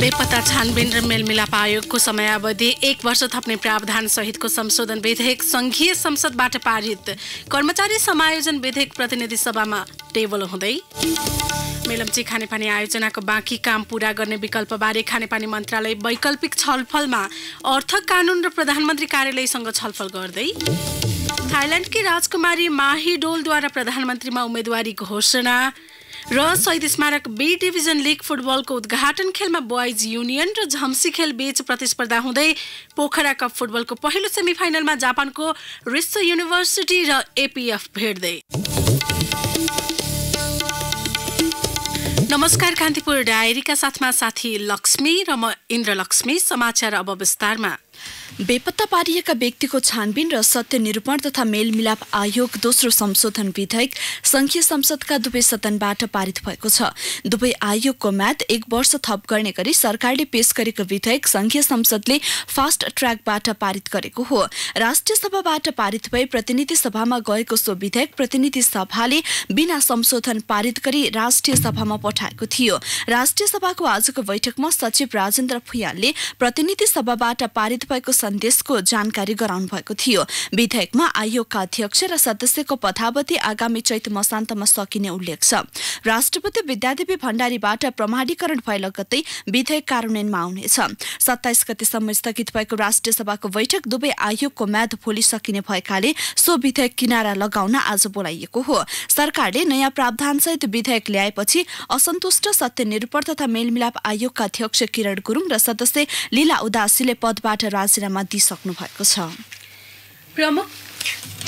बेपत्ता छानबिन र मेलमिलाप आयोगको समयावधि एक वर्ष थप्ने प्रावधान सहितको संशोधन विधेयक संघीय संसदबाट पारित कर्मचारी समायोजन विधेयक प्रतिनिधि सभामा टेबल हुँदै मेलम्ची खानेपानी आयोजनाको बाँकी काम पूरा गर्ने विकल्पबारे खानेपानी मन्त्रालय वैकल्पिक छलफलमा अर्थ कानुन र प्रधानमन्त्री कार्यालयसँग छलफल गर्दै थाइल्यान्डकी राजकुमारी माही डोलद्वारा प्रधानमन्त्रीमा उम्मेदवारी घोषणा र शहीद स्मारक बी डिभिजन लिग फुटबलको उद्घाटन खेलमा बोइज युनियन र झम्सी खेल बीच प्रतिस्पर्धा हुँदै पोखरा कप फुटबलको पहिलो सेमिफाइनलमा जापानको रिस्सो युनिभर्सिटी र एपिएफ भेट्दै नमस्कार कान्तिपुर डायरीका साथमा साथी लक्ष्मी र म इन्द्रलक्ष्मी समाचार अब विस्तारमा बेपत्ता पारिएका व्यक्तिको छानबिन र सत्य निरूपण तथा मेलमिलाप आयोग दोस्रो संशोधन विधेयक संघीय संसदका दुवै सदनबाट पारित भएको छ दुवै आयोगको म्याथ एक वर्ष थप गर्ने गरी सरकारले पेश गरेको विधेयक संघीय संसदले फास्ट ट्र्याकबाट पारित गरेको हो राष्ट्रिय सभाबाट पारित भए प्रतिनिधि सभामा गएको सो विधेयक प्रतिनिधि सभाले बिना संशोधन पारित गरी राष्ट्रिय सभामा पठाएको थियो राष्ट्रिय सभाको आजको बैठकमा सचिव राजेन्द्र फुयालले प्रतिनिधि सभाबाट पारित भएको सन्देशको जानकारी गराउनु भएको थियो विधेयकमा आयोगका अध्यक्ष र सदस्यको पथावधि आगामी चैत मसान्तमा सकिने उल्लेख छ राष्ट्रपति विद्यादेवी भण्डारीबाट प्रमाणीकरण भए लगत्तै विधेयक कार्यान्वयनमा आउनेछ सत्ताइस गतिसम्म स्थगित भएको राष्ट्रिय सभाको बैठक दुवै आयोगको म्याद भोलि सकिने भएकाले सो विधेयक किनारा लगाउन आज बोलाइएको हो सरकारले नयाँ प्रावधानसहित विधेयक ल्याएपछि असन्तुष्ट सत्यनिरूपण तथा मेलमिलाप आयोगका अध्यक्ष किरण गुरुङ र सदस्य लीला उदासीले पदबाट राजीनामा कार्यालयमा दिइसक्नु भएको छ प्रमुख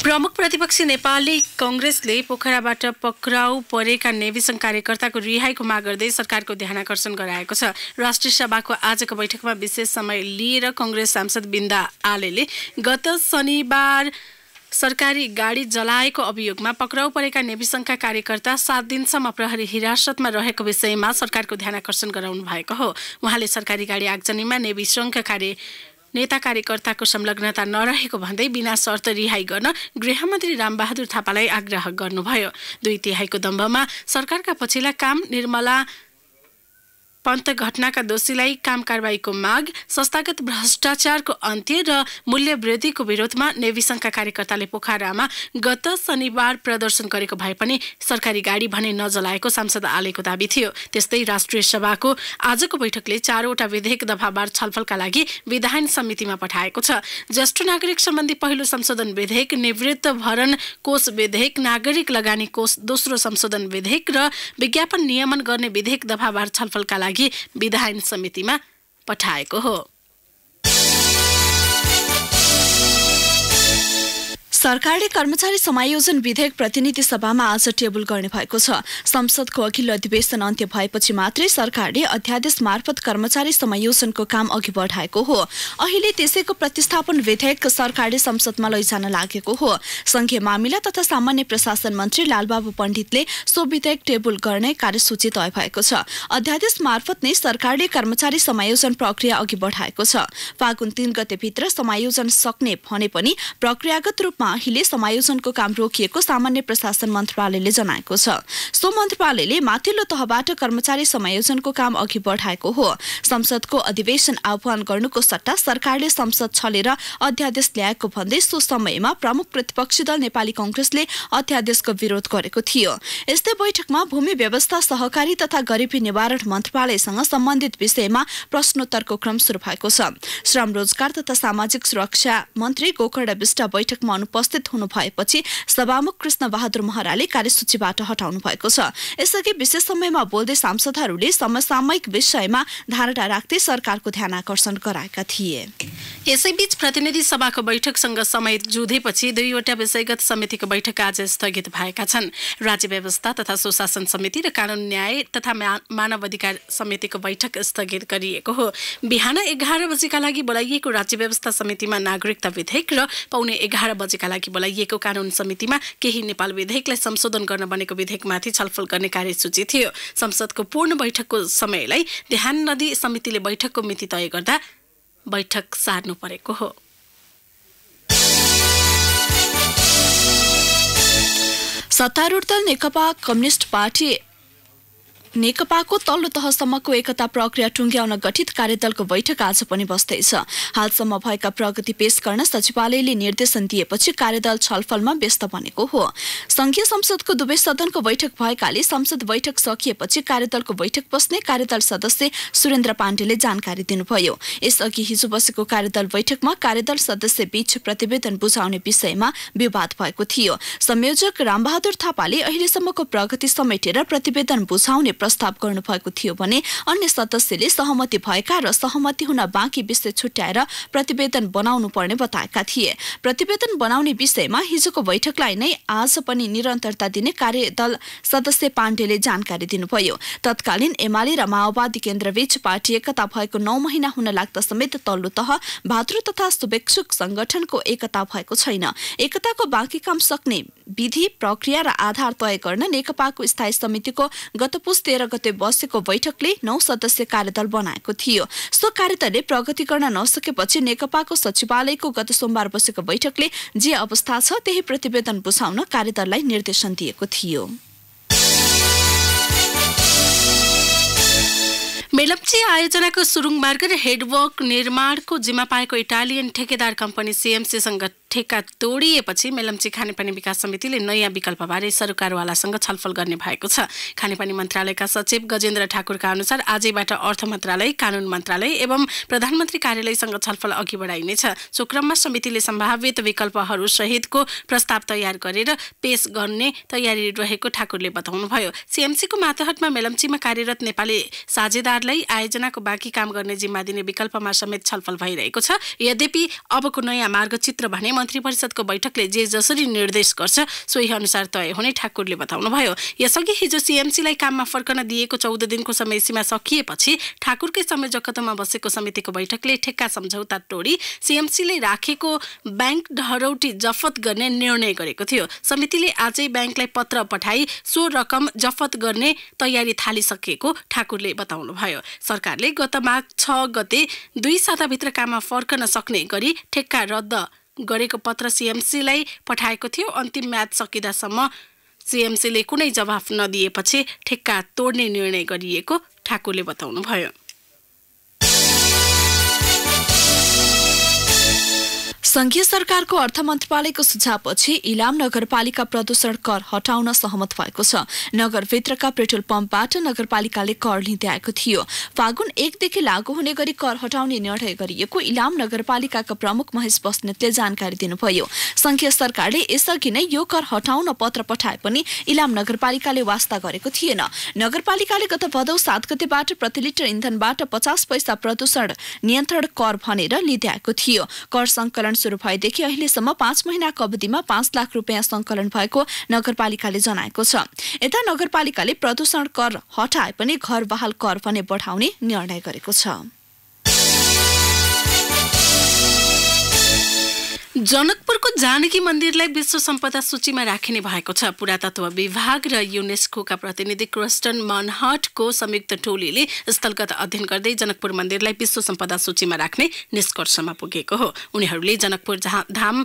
प्रमुख प्रतिपक्षी नेपाली कङ्ग्रेसले पोखराबाट पक्राउ परेका नेविसङ कार्यकर्ताको रिहाईको माग गर्दै सरकारको ध्यान आकर्षण गराएको छ राष्ट्रिय सभाको आजको बैठकमा विशेष समय लिएर कङ्ग्रेस सांसद बिन्दा आले गत शनिबार सरकारी गाडी जलाएको अभियोगमा पक्राउ परेका नेविसङ्घका कार्यकर्ता सात दिनसम्म प्रहरी हिरासतमा रहेको विषयमा सरकारको ध्यान आकर्षण गराउनु भएको हो उहाँले सरकारी गाडी आगजनीमा नेविसङ्घका कार्य नेता कार्यकर्ताको संलग्नता नरहेको भन्दै बिना शर्त रिहाई गर्न गृहमन्त्री रामबहादुर थापालाई आग्रह गर्नुभयो दुई तिहाईको दम्भमा सरकारका पछिल्ला काम निर्मला पन्त घटनाका दोषीलाई काम कारवाहीको माग संस्थागत भ्रष्टाचारको अन्त्य र मूल्य वृद्धिको विरोधमा नेभी संघका कार्यकर्ताले पोखरामा गत शनिबार प्रदर्शन गरेको भए पनि सरकारी गाडी भने नजलाएको सांसद आलेको दावी थियो त्यस्तै राष्ट्रिय सभाको आजको बैठकले चारवटा विधेयक दफाबार छलफलका लागि विधान समितिमा पठाएको छ ज्येष्ठ नागरिक सम्बन्धी पहिलो संशोधन विधेयक निवृत्त भरण कोष विधेयक नागरिक लगानी कोष दोस्रो संशोधन विधेयक र विज्ञापन नियमन गर्ने विधेयक दफाबार छलफलका लागि लागि विधायन समितिमा पठाएको हो सरकारले कर्मचारी समायोजन विधेयक प्रतिनिधि सभामा आज टेबल गर्ने भएको छ संसदको अघिल्लो अधिवेशन अन्त्य भएपछि मात्रै सरकारले अध्यादेश मार्फत कर्मचारी समायोजनको काम अघि बढाएको हो अहिले त्यसैको प्रतिस्थापन विधेयक सरकारले संसदमा लैजान लागेको हो संघीय मामिला तथा सामान्य प्रशासन मन्त्री लालबाबु पण्डितले सो विधेयक टेबल गर्ने कार्यसूची तय भएको छ अध्यादेश मार्फत नै सरकारले कर्मचारी समायोजन प्रक्रिया अघि बढाएको छ फागुन तीन गतेभित्र समायोजन सक्ने भने पनि प्रक्रियागत रूपमा अहिले समायोजनको काम रोकिएको सामान्य प्रशासन मन्त्रालयले जनाएको छ सो मन्त्रालयले माथिल्लो तहबाट कर्मचारी समायोजनको काम अघि बढाएको हो संसदको अधिवेशन आह्वान गर्नुको सट्टा सरकारले संसद छलेर अध्यादेश ल्याएको भन्दै सो समयमा प्रमुख प्रतिपक्षी दल नेपाली कंग्रेसले अध्यादेशको विरोध गरेको थियो यस्तै बैठकमा भूमि व्यवस्था सहकारी तथा गरिबी निवारण मन्त्रालयसँग सम्बन्धित विषयमा प्रश्नोत्तरको क्रम सुरु भएको छ श्रम रोजगार तथा सामाजिक सुरक्षा मन्त्री गोकर्ण विष्ट बैठकमा अनुपस्थित उपस्थित हुनु भएपछि सभामुख कृष्ण बहादुर महराले कार्यसूचीबाट हटाउनु भएको छ यसअघि विशेष समयमा बोल्दै सांसदहरूले समसामयिक विषयमा धारणा राख्दै सरकारको ध्यान आकर्षण गराएका थिए यसैबीच प्रतिनिधि सभाको बैठकसँग समय जुधेपछि दुईवटा विषयगत समितिको बैठक आज स्थगित भएका छन् राज्य व्यवस्था तथा सुशासन समिति र कानुन न्याय तथा मानव अधिकार समितिको बैठक स्थगित गरिएको हो बिहान एघार बजेका लागि बोलाइएको राज्य व्यवस्था समितिमा नागरिकता विधेयक र पाउने एघार बजेका लागि बोलाइएको कानून समितिमा केही नेपाल विधेयकलाई संशोधन गर्न बनेको विधेयकमाथि छलफल गर्ने कार्यसूची थियो संसदको पूर्ण बैठकको समयलाई ध्यान नदी समितिले बैठकको मिति तय गर्दा बैठक सार्नु परेको हो सत्तारूढ दल नेकपा कम्युनिष्ट पार्टी नेकपाको तल्लो तहसम्मको एकता प्रक्रिया टुङ्ग्याउन गठित कार्यदलको बैठक आज पनि बस्दैछ हालसम्म भएका प्रगति पेश गर्न सचिवालयले निर्देशन दिएपछि कार्यदल छलफलमा व्यस्त बनेको हो संघीय संसदको दुवै सदनको बैठक भएकाले संसद बैठक सकिएपछि कार्यदलको बैठक बस्ने कार्यदल सदस्य सुरेन्द्र पाण्डेले जानकारी दिनुभयो यसअघि हिजो बसेको कार्यदल बैठकमा कार्यदल सदस्य बीच प्रतिवेदन बुझाउने विषयमा विवाद भएको थियो संयोजक रामबहादुर थापाले अहिलेसम्मको प्रगति समेटेर प्रतिवेदन बुझाउने प्रस्ताव गर्नुभएको थियो भने अन्य सदस्यले सहमति भएका र सहमति हुन बाँकी विषय छुट्याएर प्रतिवेदन बनाउनु पर्ने बताएका थिए प्रतिवेदन बनाउने विषयमा हिजोको बैठकलाई नै आज पनि निरन्तरता दिने कार्यदल सदस्य पाण्डेले जानकारी दिनुभयो तत्कालीन एमाले र माओवादी केन्द्रबीच पार्टी एकता भएको नौ महिना हुन लाग्दा समेत तल्लो तह भातृ तथा शुभेक्षुक संगठनको एकता भएको छैन एकताको बाँकी काम सक्ने विधि प्रक्रिया र आधार तय गर्न नेकपाको स्थायी समितिको गत पुस तेह्र गते बसेको बैठकले नौ सदस्य कार्यदल बनाएको थियो सो कार्यदलले प्रगति गर्न नसकेपछि नेकपाको सचिवालयको गत सोमबार बसेको बैठकले जे अवस्था छ त्यही प्रतिवेदन बुझाउन कार्यदललाई निर्देशन दिएको थियो मेलम्ची आयोजनाको सुरुङ मार्ग र हेडवर्क निर्माणको जिम्मा पाएको इटालियन ठेकेदार कम्पनी सिएमसीसँग ठेक्का तोडिएपछि मेलम्ची खानेपानी विकास समितिले नयाँ विकल्पबारे सरकारवालासँग छलफल गर्ने भएको छ खानेपानी मन्त्रालयका सचिव गजेन्द्र ठाकुरका अनुसार आजैबाट अर्थ मन्त्रालय कानुन मन्त्रालय एवं प्रधानमन्त्री कार्यालयसँग छलफल अघि बढाइनेछ सो क्रममा समितिले सम्भावित विकल्पहरू सहितको प्रस्ताव तयार गरेर पेश गर्ने तयारी रहेको ठाकुरले बताउनुभयो सिएमसीको मातहटमा मेलम्चीमा कार्यरत नेपाली साझेदारलाई आयोजनाको बाँकी काम गर्ने जिम्मा दिने विकल्पमा समेत छलफल भइरहेको छ यद्यपि अबको नयाँ मार्गचित्र भने मन्त्री परिषदको बैठकले जे जसरी निर्देश गर्छ सोही अनुसार तय हुने ठाकुरले बताउनुभयो यसअघि हिजो सिएमसीलाई काममा फर्कन दिएको चौध दिनको समयसीमा सकिएपछि ठाकुरकै समय जगतमा बसेको समितिको बैठकले ठेक्का सम्झौता तोडी सिएमसीले राखेको ब्याङ्क ढरौटी जफत गर्ने निर्णय गरेको थियो समितिले आजै ब्याङ्कलाई पत्र पठाई सो रकम जफत गर्ने तयारी थालिसकेको ठाकुरले बताउनुभयो सरकारले गत माघ छ गते दुई साताभित्र काममा फर्कन सक्ने गरी ठेक्का रद्द गरेको पत्र सिएमसीलाई पठाएको थियो अन्तिम म्याच सकिँदासम्म सिएमसीले कुनै जवाफ नदिएपछि ठेक्का तोड्ने निर्णय गरिएको ठाकुरले बताउनुभयो संघीय सरकारको अर्थ मन्त्रालयको सुझावपछि इलाम नगरपालिका प्रदूषण कर हटाउन सहमत भएको छ नगरभित्रका पेट्रोल पम्पबाट नगरपालिकाले कर लिँदै आएको थियो फागुन एकदेखि लागू हुने गरी कर हटाउने निर्णय गरिएको इलाम नगरपालिकाका प्रमुख महेश बस्नेतले जानकारी दिनुभयो संघीय सरकारले यसअघि नै यो कर हटाउन पत्र पठाए पनि इलाम नगरपालिकाले वास्ता गरेको थिएन नगरपालिकाले गत भदौ सात गतेबाट प्रति लिटर इन्धनबाट पचास पैसा प्रदूषण नियन्त्रण कर भनेर लिँदै आएको थियो कर संकलन सुरु भएदेखि अहिलेसम्म पाँच महिनाको अवधिमा पाँच लाख रुपियाँ संकलन भएको नगरपालिकाले जनाएको छ यता नगरपालिकाले प्रदूषण कर हटाए पनि घर बहाल कर भने बढाउने निर्णय गरेको छ जनकपुरको जानकी मन्दिरलाई विश्व सम्पदा सूचीमा राखिने भएको छ पुरातत्व विभाग र युनेस्कोका प्रतिनिधि क्रस्टन मनहटको संयुक्त टोलीले स्थलगत अध्ययन गर्दै जनकपुर मन्दिरलाई विश्व सम्पदा सूचीमा राख्ने निष्कर्षमा पुगेको हो उनीहरूले जनकपुर जहाँ धाम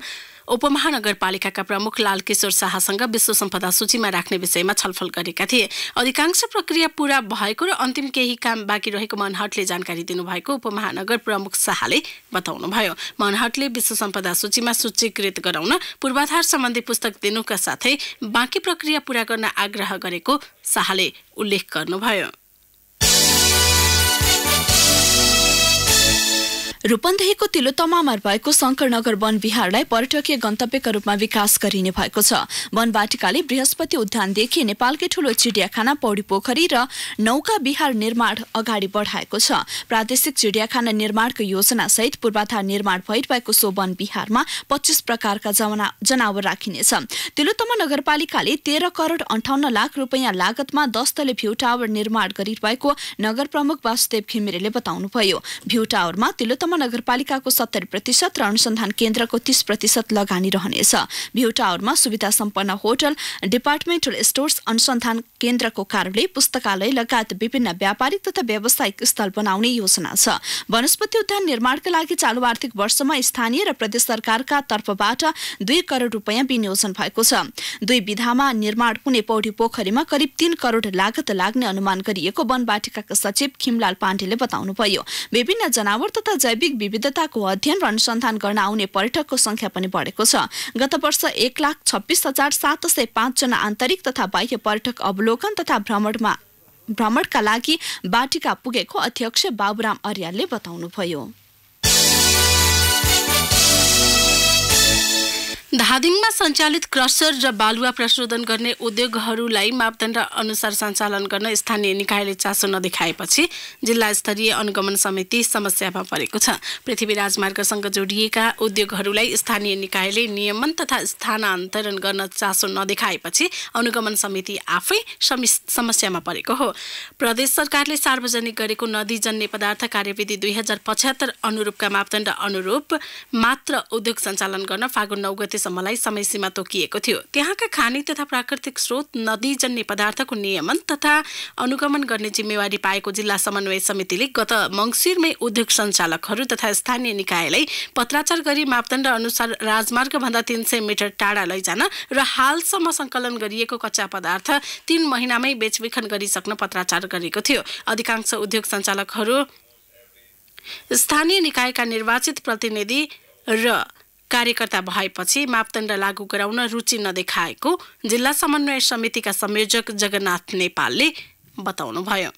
उपमहानगरपालिकाका प्रमुख लालकिशोर शाहसँग विश्व सम्पदा सूचीमा राख्ने विषयमा छलफल गरेका थिए अधिकांश प्रक्रिया पूरा भएको र अन्तिम केही काम बाँकी रहेको मनहटले जानकारी दिनुभएको उपमहानगर प्रमुख शाहले बताउनुभयो मनहटले विश्व सम्पदा सूचीमा सूचीकृत गराउन पूर्वाधार सम्बन्धी पुस्तक दिनुका साथै बाँकी प्रक्रिया पूरा गर्न आग्रह गरेको शाहले उल्लेख गर्नुभयो रूपन्देहीको तिलोतमामा भएको नगर वन विहारलाई पर्यटकीय गन्तव्यका रूपमा विकास गरिने भएको छ वन वाटिकाले बृहस्पति उद्यानदेखि नेपालकै ठूलो चिडियाखाना पौडी पोखरी र नौका विहार निर्माण अगाडि बढाएको छ प्रादेशिक चिडियाखाना निर्माणको योजना सहित पूर्वाधार निर्माण भइरहेको सो वन विहारमा पच्चिस प्रकारका जनावर राखिनेछ तिलोतमा नगरपालिकाले तेह्र करोड अन्ठाउन्न लाख रुपियाँ लागतमा दस तले भ्यू टावर निर्माण गरिरहेको नगर प्रमुख वासुदेव घिमिरेले बताउनुभयो भ्यू टावरमा तिलोतमा नगरपालिकाको सत्तरी प्रतिशत र अनुसन्धान केन्द्रको तीस प्रतिशत लगानी रहनेछ भ्यू टावरमा सुविधा सम्पन्न होटल डिपार्टमेन्टल स्टोर्स अनुसन्धान केन्द्रको कार्यालय पुस्तकालय लगायत विभिन्न व्यापारिक तथा व्यावसायिक स्थल बनाउने योजना छ वनस्पति उद्यान निर्माणका लागि चालु आर्थिक वर्षमा स्थानीय र प्रदेश सरकारका तर्फबाट दुई करोड रुपियाँ विनियोजन भएको छ दुई विधामा निर्माण हुने पौडी पोखरीमा करिब तीन करोड लागत लाग्ने अनुमान गरिएको वन बाटिकाका सचिव खिमलाल पाण्डेले बताउनुभयो विभिन्न जनावर तथा जैव जैविक विविधताको अध्ययन र अनुसन्धान गर्न आउने पर्यटकको संख्या पनि बढेको छ गत वर्ष एक लाख छब्बिस हजार सात सय पाँचजना आन्तरिक तथा बाह्य पर्यटक अवलोकन तथा भ्रमणमा भ्रमणका लागि बाटिका पुगेको अध्यक्ष बाबुराम अर्यालले बताउनुभयो धादिङमा सञ्चालित क्रसर र बालुवा प्रशोधन गर्ने उद्योगहरूलाई मापदण्ड अनुसार सञ्चालन गर्न स्थानीय निकायले चासो नदेखाएपछि जिल्ला स्तरीय अनुगमन समिति समस्यामा परेको छ पृथ्वी राजमार्गसँग जोडिएका उद्योगहरूलाई स्थानीय निकायले नियमन तथा स्थानान्तरण गर्न चासो नदेखाएपछि अनुगमन समिति आफै समस्यामा परेको हो प्रदेश सरकारले सार्वजनिक गरेको नदी जन्य पदार्थ कार्यविधि दुई हजार पचहत्तर अनुरूपका मापदण्ड अनुरूप मात्र उद्योग सञ्चालन गर्न फागुन नौ गते समय सीमा तोकिएको थियो त्यहाँका खाने तथा प्राकृतिक स्रोत नदी जन्य पदार्थको नियमन तथा अनुगमन गर्ने जिम्मेवारी पाएको जिल्ला समन्वय समितिले गत मङ्सिरमै उद्योग सञ्चालकहरू तथा स्थानीय निकायलाई पत्राचार गरी मापदण्ड अनुसार राजमार्गभन्दा तिन सय मिटर टाढा लैजान र हालसम्म सङ्कलन गरिएको कच्चा पदार्थ तिन महिनामै बेचबिखन गरिसक्न पत्राचार गरेको थियो अधिकांश उद्योग सञ्चालकहरू स्थानीय निकायका निर्वाचित प्रतिनिधि र कार्यकर्ता भएपछि मापदण्ड लागू गराउन रुचि नदेखाएको जिल्ला समन्वय समितिका संयोजक जगन्नाथ नेपालले बताउनुभयो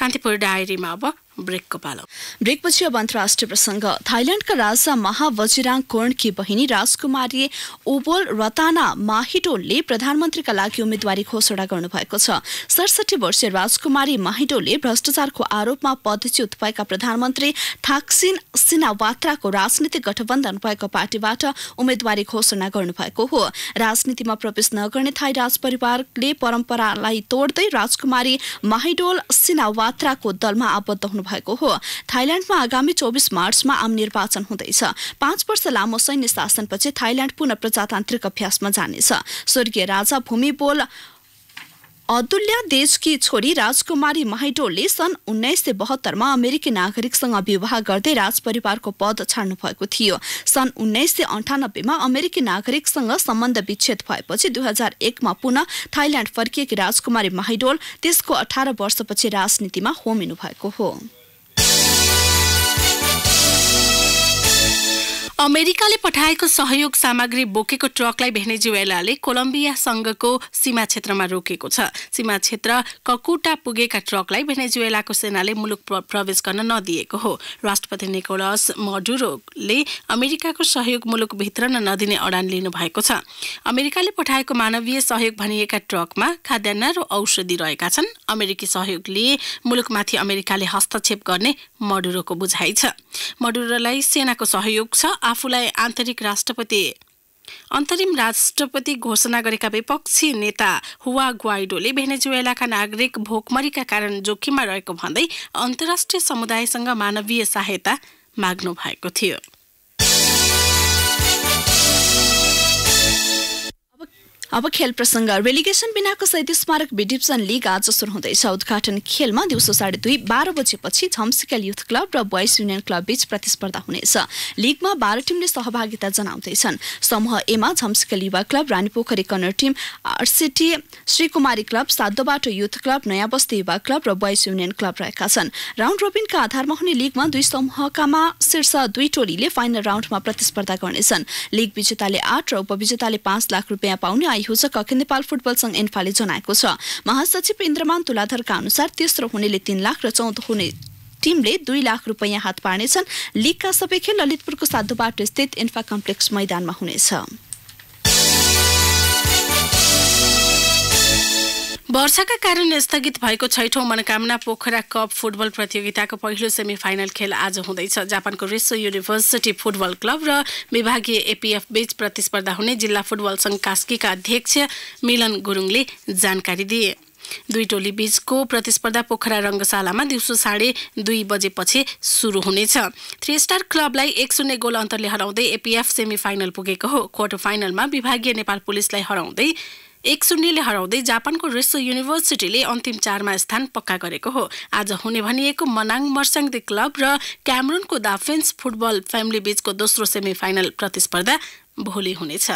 कान्तिपुर डायरीमा अब ब्रेकको पालो ब्रेकपछि अब अन्तर्राष्ट्रिय प्रसङ्ग थाइल्याण्डका राजा महावजिराङ कोर्णकी बहिनी राजकुमारी ओबोल रताना माहिडोलले प्रधानमन्त्रीका लागि उम्मेदवारी घोषणा गर्नुभएको छ सडसठी वर्षीय राजकुमारी माहिडोले भ्रष्टाचारको आरोपमा पदच्युत भएका प्रधानमन्त्री थाक्सिन सिनावात्राको राजनीतिक गठबन्धन भएको पार्टीबाट उम्मेद्वारी घोषणा गर्नुभएको हो राजनीतिमा प्रवेश नगर्ने थाई राज परिवारले परम्परालाई तोड्दै राजकुमारी माहिडोल सिनावात्राको दलमा आबद्ध हुनु भएको हो थाइल्याण्डमा आगामी चौबिस मार्चमा आम निर्वाचन हुँदैछ पाँच वर्ष लामो सैन्य शासनपछि थाइल्याण्ड पुनः प्रजातान्त्रिक अभ्यासमा जानेछ स्वर्गीय राजा भूमिबोल अदुल्या देशकी छोरी राजकुमारी माइटोले सन् उन्नाइस सय बहत्तरमा अमेरिकी नागरिकसँग विवाह गर्दै राजपरिवारको पद छाड्नु भएको थियो सन् उन्नाइस सय अन्ठानब्बेमा अमेरिकी नागरिकसँग सम्बन्ध विच्छेद भएपछि दुई हजार एकमा पुनः थाइल्याण्ड फर्किएकी राजकुमारी माइडोल त्यसको अठार वर्षपछि राजनीतिमा होमिनु भएको हो अमेरिकाले पठाएको सहयोग सामग्री बोकेको ट्रकलाई भेनेजुएलाले कोलम्बियासँगको सीमा क्षेत्रमा रोकेको छ सीमा क्षेत्र ककुटा पुगेका ट्रकलाई भेनेजुएलाको सेनाले मुलुक प्रवेश गर्न नदिएको हो राष्ट्रपति निकोलस मडुरोले अमेरिकाको सहयोग मुलुक भित्र नदिने अडान लिनुभएको छ अमेरिकाले पठाएको मानवीय सहयोग भनिएका ट्रकमा खाद्यान्न र औषधि रहेका छन् अमेरिकी सहयोगले मुलुकमाथि अमेरिकाले हस्तक्षेप गर्ने मडुरोको बुझाइ छ मडुरोलाई सेनाको सहयोग छ आफूलाई आन्तरिक राष्ट्रपति अन्तरिम राष्ट्रपति घोषणा गरेका विपक्षी नेता हुवा ग्वाइडोले भेनेजुएलाका नागरिक भोकमरीका कारण जोखिममा रहेको भन्दै अन्तर्राष्ट्रिय समुदायसँग मानवीय सहायता माग्नु भएको थियो अब खेल प्रसङ्ग रेलिगेसन बिनाको सैद स्मारक बी डिभिजन लिग आज सुरु हुँदैछ उद्घाटन खेलमा दिउँसो साढे दुई बाह्र बजेपछि झम्सिकल युथ क्लब र बोइज युनियन क्लब बीच प्रतिस्पर्धा हुनेछ लिगमा बाह्र टिमले सहभागिता जनाउँदैछन् समूह एमा झम्सिकल युवा club Rani Pokhari corner team आरसिटी Shrikumari club Sadhobato youth club Naya Basti युवा क्लब र बोइज युनियन क्लब रहेका छन् राउन्ड रोबिनका आधारमा हुने लिगमा दुई समूहकामा शीर्ष दुई टोलीले फाइनल राउन्डमा प्रतिस्पर्धा गर्नेछन् लिग विजेताले आठ र उपविजेताले पाँच लाख रुपियाँ पाउने आयोजक अखिल नेपाल फुटबल संघ एन्फाले जनाएको छ महासचिव इन्द्रमान तुलाधरका अनुसार तेस्रो हुनेले तीन लाख र चौथो हुने टिमले दुई लाख रुपियाँ हात पार्नेछन् लिगका सबै खेल ललितपुरको साधुबाट स्थित इन्फा कम्प्लेक्स मैदानमा हुनेछ वर्षाका कारण स्थगित भएको छैठौँ मनोकामना पोखरा कप फुटबल प्रतियोगिताको पहिलो सेमी फाइनल खेल आज हुँदैछ जापानको रेसो युनिभर्सिटी फुटबल क्लब र विभागीय एपिएफ बीच प्रतिस्पर्धा हुने जिल्ला फुटबल सङ्घ कास्कीका अध्यक्ष मिलन गुरुङले जानकारी दिए दुई टोली बीचको प्रतिस्पर्धा पोखरा रङ्गशालामा दिउँसो साढे दुई बजेपछि सुरु हुनेछ थ्री स्टार क्लबलाई एक शून्य गोल अन्तरले हराउँदै एपिएफ सेमी फाइनल पुगेको हो क्वार्टर फाइनलमा विभागीय नेपाल पुलिसलाई हराउँदै एक शून्यले हराउँदै जापानको रेसो युनिभर्सिटीले अन्तिम चारमा स्थान पक्का गरेको हो आज हुने भनिएको मनाङ दे क्लब र क्यामरुनको दाफेन्स फुटबल फ्यामिली बीचको दोस्रो सेमी फाइनल प्रतिस्पर्धा भोलि हुनेछ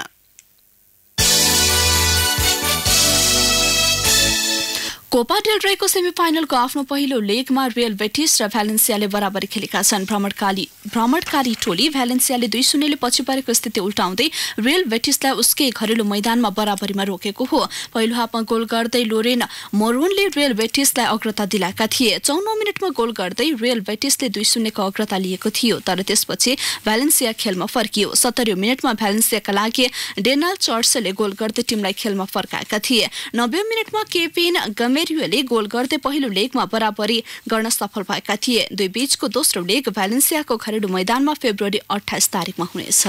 कोपा डेल रेको सेमिफाइनलको आफ्नो पहिलो लेगमा रियल बेटिस र भ्यालेन्सियाले बराबरी खेलेका छन् भ्रमणकाली भ्रमणकारी टोली भ्यालेन्सियाले दुई शून्यले पछि परेको स्थिति उल्टाउँदै रियल बेटिसलाई उसकै घरेलु मैदानमा बराबरीमा रोकेको हो पहिलो हाफमा गोल गर्दै लोरेन मोरोनले रियल बेटिसलाई अग्रता दिलाएका थिए चौनौ मिनटमा गोल गर्दै रियल बेटिसले दुई शून्यको अग्रता लिएको थियो तर त्यसपछि भ्यालेन्सिया खेलमा फर्कियो सत्तरी मिनटमा भ्यालेन्सियाका लागि डेनाल चर्सले गोल गर्दै टिमलाई खेलमा फर्काएका थिए नब्बे मिनटमा केपिन गमे रोमेरियोले गोल गर्दै पहिलो लेगमा बराबरी गर्न सफल भएका थिए दुई बीचको दोस्रो लेग भ्यालेन्सियाको घरेलु मैदानमा फेब्रुअरी अठाइस तारिकमा हुनेछ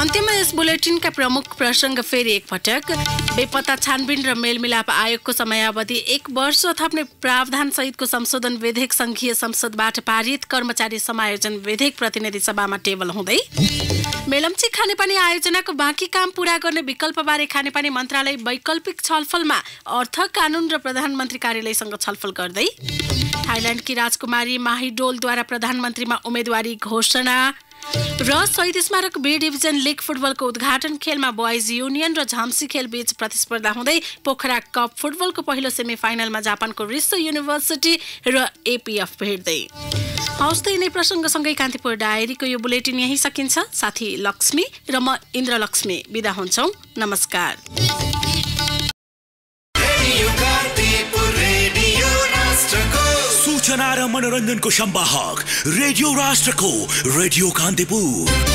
अन्त्यमा यस बुलेटिनका प्रमुख प्रसङ्ग फेरि एकपटक बेपत्ता छानबिन र मेलमिलाप आयोगको समयावधि एक वर्ष थप्ने प्रावधान सहितको संशोधन विधेयक संघीय संसदबाट पारित कर्मचारी समायोजन विधेयक प्रतिनिधि सभामा टेबल हुँदै मेलम्ची खानेपानी आयोजनाको बाँकी काम पूरा गर्ने विकल्पबारे खानेपानी मन्त्रालय वैकल्पिक छलफलमा अर्थ कानुन र प्रधानमन्त्री कार्यालयसँग छलफल गर्दै थाइल्यान्डकी राजकुमारी माहिडोलद्वारा प्रधानमन्त्रीमा उम्मेदवारी घोषणा र शहीद स्मारक बी डिभिजन लिग फुटबलको उद्घाटन खेलमा बोइज युनियन र झम्सी खेल बीच प्रतिस्पर्धा हुँदै पोखरा कप फुटबलको पहिलो सेमी फाइनलमा जापानको रिसो युनिभर्सिटी र एपिएफ भेट्दै हौस् त यिनै प्रसङ्गसँगै कान्तिपुर डायरीको यो बुलेटिन यहीँ सकिन्छ साथी लक्ष्मी र म इन्द्रलक्ष्मी बिदा हुन्छौँ नमस्कार चनारा मनोरंजन को संवाहक रेडियो राष्ट्र को रेडियो कांतिपुर